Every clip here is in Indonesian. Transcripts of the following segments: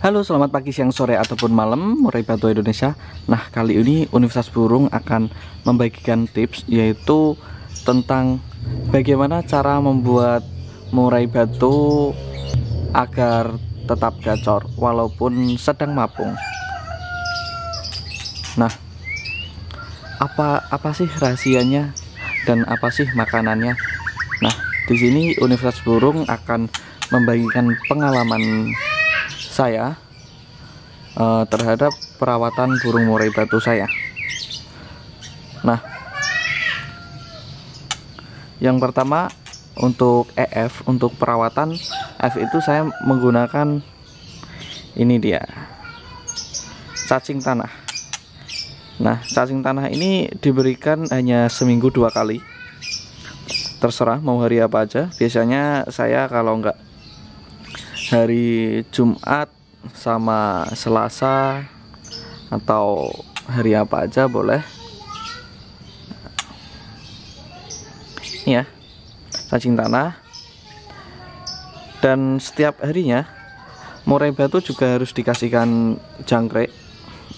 Halo, selamat pagi, siang, sore, ataupun malam Murai Batu Indonesia Nah, kali ini Universitas Burung akan membagikan tips Yaitu tentang bagaimana cara membuat murai batu agar tetap gacor Walaupun sedang mapung Nah, apa apa sih rahasianya dan apa sih makanannya? Nah, di sini Universitas Burung akan membagikan pengalaman saya uh, terhadap perawatan burung murai batu saya. Nah, yang pertama untuk EF untuk perawatan F itu saya menggunakan ini dia cacing tanah. Nah, cacing tanah ini diberikan hanya seminggu dua kali. Terserah mau hari apa aja. Biasanya saya kalau nggak hari Jumat sama Selasa atau hari apa aja boleh ini ya cacing tanah dan setiap harinya murai batu juga harus dikasihkan jangkrik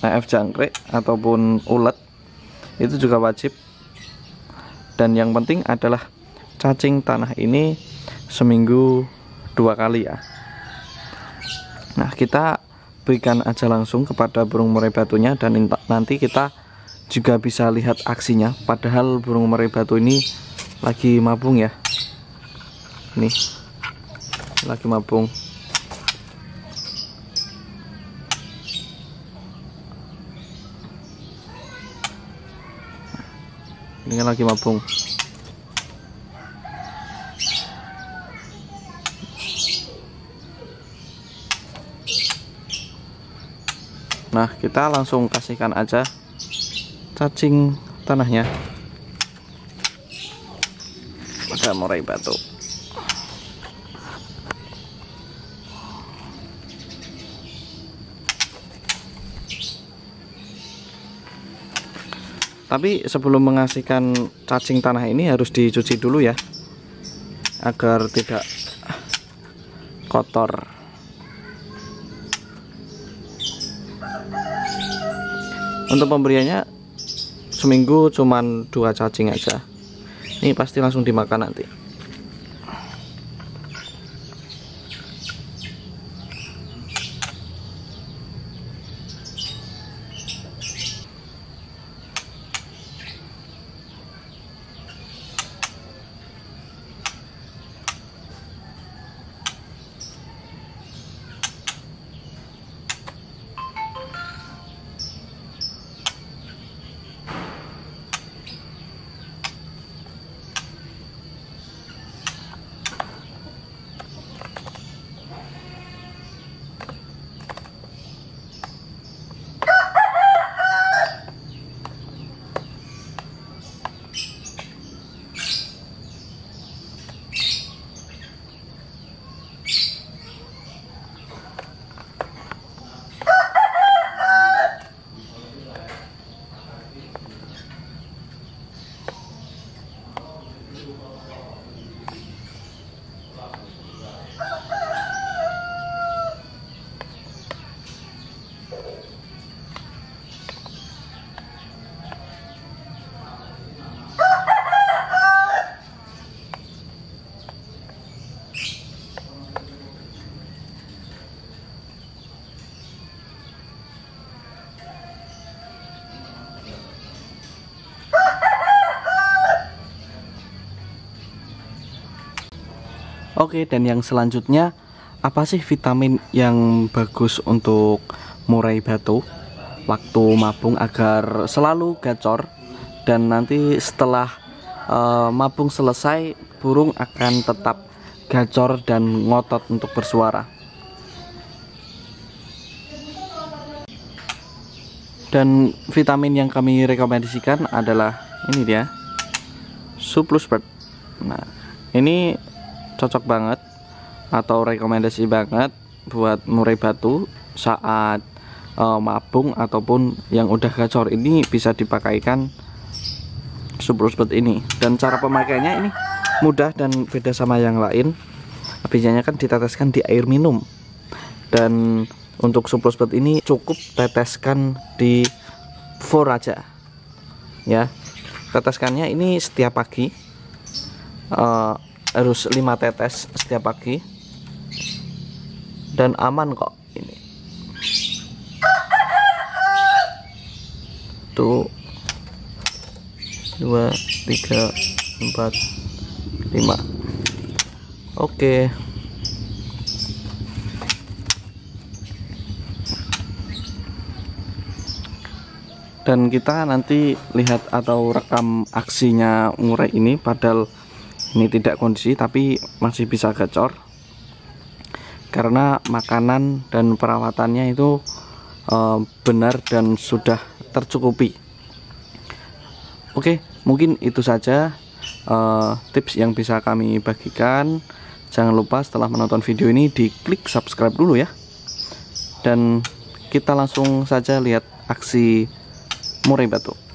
AF jangkrik ataupun ulet itu juga wajib dan yang penting adalah cacing tanah ini seminggu dua kali ya nah kita berikan aja langsung kepada burung murai batunya dan nanti kita juga bisa lihat aksinya padahal burung murai batu ini lagi mabung ya nih lagi mabung ini kan lagi mabung tanah kita langsung kasihkan aja cacing tanahnya pada murai batu. Tapi sebelum mengasihkan cacing tanah ini harus dicuci dulu ya agar tidak kotor. untuk pemberiannya seminggu cuman dua cacing aja ini pasti langsung dimakan nanti Oke, dan yang selanjutnya apa sih vitamin yang bagus untuk murai batu waktu mabung agar selalu gacor dan nanti setelah uh, mabung selesai burung akan tetap gacor dan ngotot untuk bersuara. Dan vitamin yang kami rekomendasikan adalah ini dia. Suplus Bird. Nah, ini cocok banget atau rekomendasi banget buat murai batu saat uh, mabung ataupun yang udah gacor ini bisa dipakaikan super seperti ini dan cara pemakaiannya ini mudah dan beda sama yang lain biasanya kan diteteskan di air minum dan untuk super seperti ini cukup teteskan di for aja ya teteskannya ini setiap pagi uh, harus 5 tetes setiap pagi dan aman kok ini satu dua tiga empat lima oke dan kita nanti lihat atau rekam aksinya murai ini padahal ini tidak kondisi tapi masih bisa gacor karena makanan dan perawatannya itu e, benar dan sudah tercukupi oke mungkin itu saja e, tips yang bisa kami bagikan jangan lupa setelah menonton video ini di klik subscribe dulu ya dan kita langsung saja lihat aksi murai batu